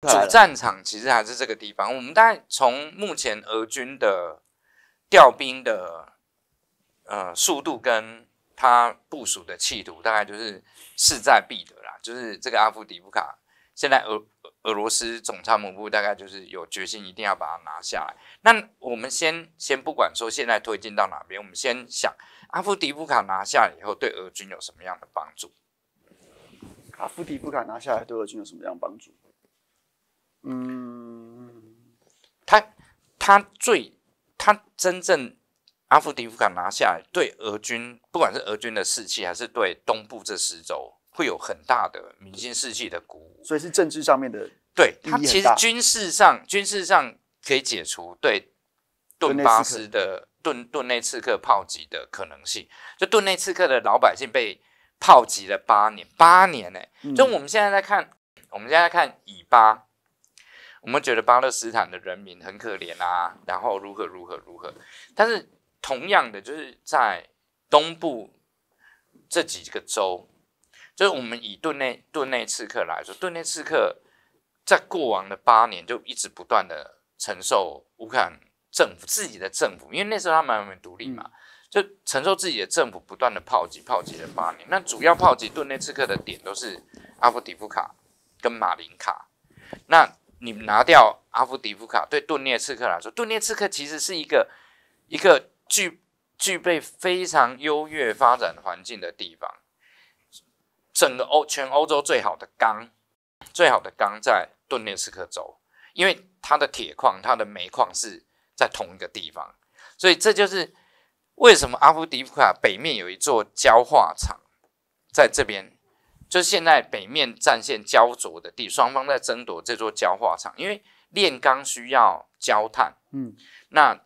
主战场其实还是这个地方。我们大概从目前俄军的调兵的呃速度跟他部署的企图，大概就是势在必得啦。就是这个阿夫迪夫卡，现在俄俄罗斯总参谋部大概就是有决心一定要把它拿下来。那我们先先不管说现在推进到哪边，我们先想阿夫迪夫卡拿下以后对俄军有什么样的帮助？阿夫迪夫卡拿下来对俄军有什么样的帮助？他最，他真正阿富夫卡拿下来，对俄军不管是俄军的士气，还是对东部这十州会有很大的民心士气的鼓舞。所以是政治上面的，对他其实军事上军事上可以解除对顿巴斯的顿顿内刺客炮击的可能性。就顿内刺客的老百姓被炮击了八年，八年呢，所以我们现在在看，我们现在看以巴。我们觉得巴勒斯坦的人民很可怜啊，然后如何如何如何，但是同样的，就是在东部这几个州，就是我们以顿内顿内刺客来说，顿内刺客在过往的八年就一直不断的承受乌克兰政府自己的政府，因为那时候他们还没独立嘛，就承受自己的政府不断的炮击，炮击了八年。那主要炮击顿内刺客的点都是阿夫迪夫卡跟马林卡，那。你拿掉阿夫迪夫卡，对顿涅茨克来说，顿涅茨克其实是一个一个具具备非常优越发展环境的地方。整个欧全欧洲最好的钢，最好的钢在顿涅茨克州，因为它的铁矿、它的煤矿是在同一个地方，所以这就是为什么阿夫迪夫卡北面有一座焦化厂，在这边。就是现在北面战线焦灼的地，双方在争夺这座焦化厂，因为炼钢需要焦炭。嗯，那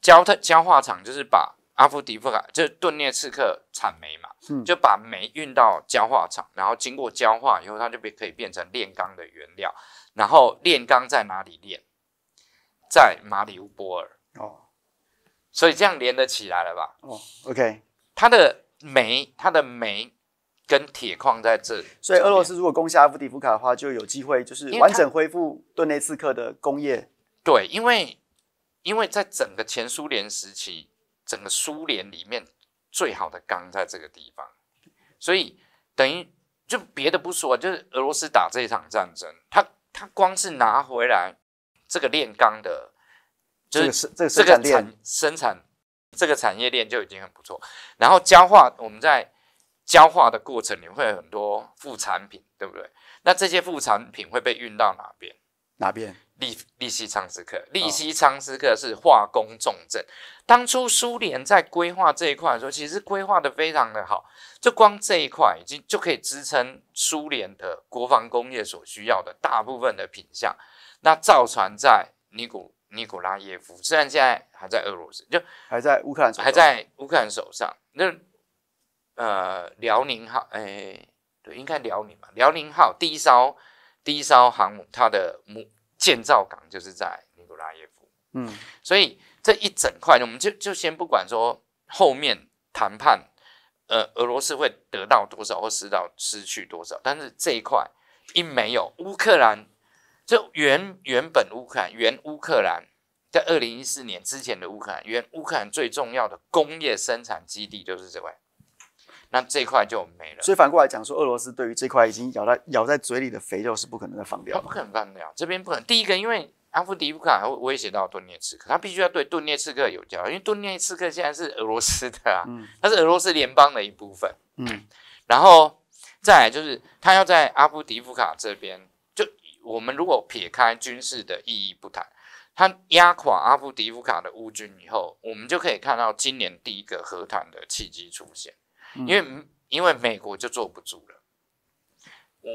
焦炭焦化厂就是把阿夫迪夫卡，就是顿涅茨克产煤嘛，就把煤运到焦化厂，然后经过焦化以后，它就变可以变成炼钢的原料。然后炼钢在哪里炼？在马里乌波尔。哦，所以这样连得起来了吧？哦，OK，它的煤，它的煤。跟铁矿在这里，所以俄罗斯如果攻下阿夫迪夫卡的话，就有机会就是完整恢复顿内茨克的工业。对，因为因为在整个前苏联时期，整个苏联里面最好的钢在这个地方，所以等于就别的不说，就是俄罗斯打这一场战争，他他光是拿回来这个炼钢的，就是这个产生产这个产业链就已经很不错。然后焦化，我们在。焦化的过程，你会有很多副产品，对不对？那这些副产品会被运到哪边？哪边？利利西昌斯克，利西昌斯克是化工重镇。当初苏联在规划这一块的时候，其实规划的非常的好，就光这一块已经就可以支撑苏联的国防工业所需要的大部分的品项。那造船在尼古尼古拉耶夫，虽然现在还在俄罗斯，就还在乌克兰，还在乌克兰手上。那呃，辽宁号，哎，对，应该辽宁吧？辽宁号第一艘第一艘航母，它的母建造港就是在尼古拉耶夫。嗯，所以这一整块，我们就就先不管说后面谈判，呃，俄罗斯会得到多少或失到失去多少，但是这一块一没有乌克兰，就原原本乌克兰原乌克兰在二零一四年之前的乌克兰原乌克兰最重要的工业生产基地就是这块。那这块就没了。所以反过来讲，说俄罗斯对于这块已经咬在咬在嘴里的肥肉是不可能再放掉。不可能放掉，这边不可能。第一个，因为阿夫迪夫卡会威胁到顿涅茨克，他必须要对顿涅茨克有交，因为顿涅茨克现在是俄罗斯的啊，它是俄罗斯联邦的一部分。嗯。然后再来就是，他要在阿夫迪夫卡这边，就我们如果撇开军事的意义不谈，他压垮阿夫迪夫卡的乌军以后，我们就可以看到今年第一个和谈的契机出现。因为因为美国就坐不住了，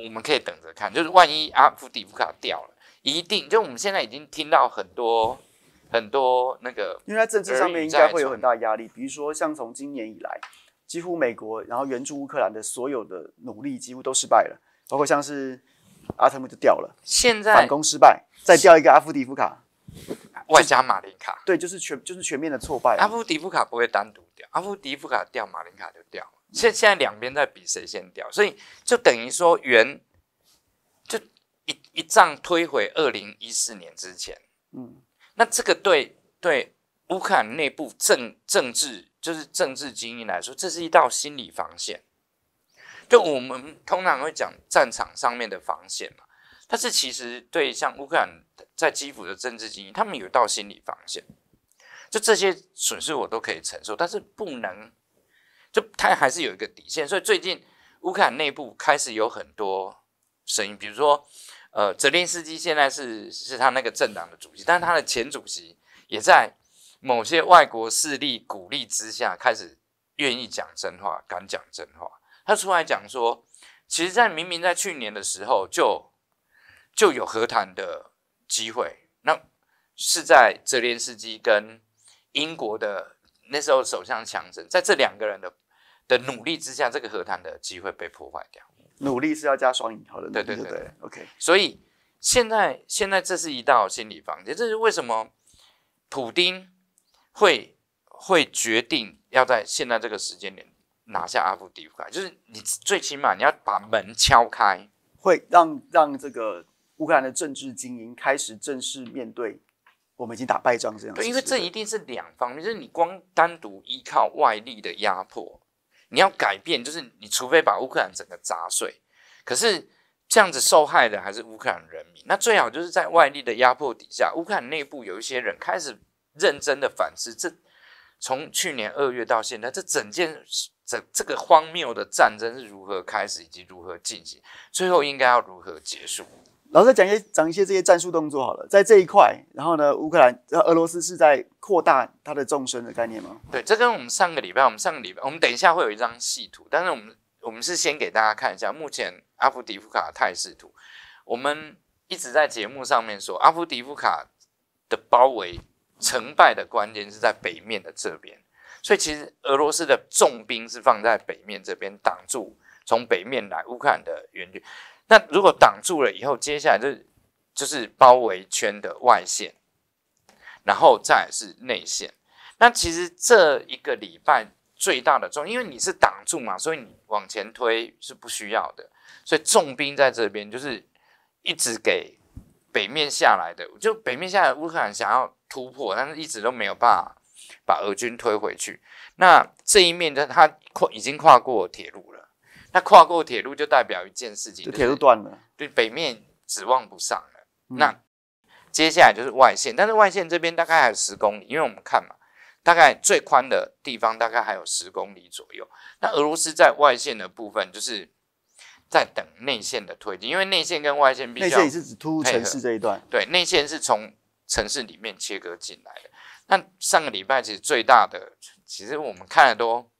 我们可以等着看，就是万一阿夫迪夫卡掉了，一定就我们现在已经听到很多很多那个，因为在政治上面应该会有很大压力。比如说像从今年以来，几乎美国然后援助乌克兰的所有的努力几乎都失败了，包括像是阿特姆就掉了，现在反攻失败，再掉一个阿夫迪夫卡，外加马林卡，对，就是全就是全面的挫败。阿夫迪夫卡不会单独。阿夫迪夫卡掉，马林卡就掉了。现现在两边在比谁先掉，所以就等于说，原就一一仗推回二零一四年之前。嗯，那这个对对乌克兰内部政政治，就是政治精英来说，这是一道心理防线。就我们通常会讲战场上面的防线嘛，但是其实对像乌克兰在基辅的政治精英，他们有一道心理防线。就这些损失我都可以承受，但是不能，就他还是有一个底线。所以最近乌克兰内部开始有很多声音，比如说，呃，泽连斯基现在是是他那个政党的主席，但他的前主席也在某些外国势力鼓励之下，开始愿意讲真话，敢讲真话。他出来讲说，其实，在明明在去年的时候就就有和谈的机会，那是在泽连斯基跟英国的那时候首相强生，在这两个人的的努力之下，这个和谈的机会被破坏掉。努力是要加双引号的，对对对对。OK，所以现在现在这是一道心理防线，这是为什么普丁会会决定要在现在这个时间点拿下阿夫迪夫卡，就是你最起码你要把门敲开，会让让这个乌克兰的政治精英开始正式面对。我们已经打败仗这样对，因为这一定是两方面，就是你光单独依靠外力的压迫，你要改变，就是你除非把乌克兰整个砸碎，可是这样子受害的还是乌克兰人民。那最好就是在外力的压迫底下，乌克兰内部有一些人开始认真的反思，这从去年二月到现在，这整件这这个荒谬的战争是如何开始，以及如何进行，最后应该要如何结束。老师讲一些讲一些这些战术动作好了，在这一块，然后呢，乌克兰、俄罗斯是在扩大它的纵深的概念吗？对，这跟我们上个礼拜，我们上个礼拜，我们等一下会有一张细图，但是我们我们是先给大家看一下目前阿夫迪夫卡的态势图。我们一直在节目上面说，阿夫迪夫卡的包围成败的关键是在北面的这边，所以其实俄罗斯的重兵是放在北面这边，挡住从北面来乌克兰的援军。那如果挡住了以后，接下来就是就是包围圈的外线，然后再是内线。那其实这一个礼拜最大的重，因为你是挡住嘛，所以你往前推是不需要的。所以重兵在这边，就是一直给北面下来的，就北面下来乌克兰想要突破，但是一直都没有办法把俄军推回去。那这一面的他跨已经跨过铁路。那跨过铁路就代表一件事情，铁路断了，对北面指望不上了。那接下来就是外线，但是外线这边大概还有十公里，因为我们看嘛，大概最宽的地方大概还有十公里左右。那俄罗斯在外线的部分，就是在等内线的推进，因为内线跟外线比较，内线是指突城市这一段，对，内线是从城市里面切割进来的。那上个礼拜其实最大的，其实我们看的都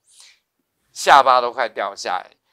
下巴都快掉下来。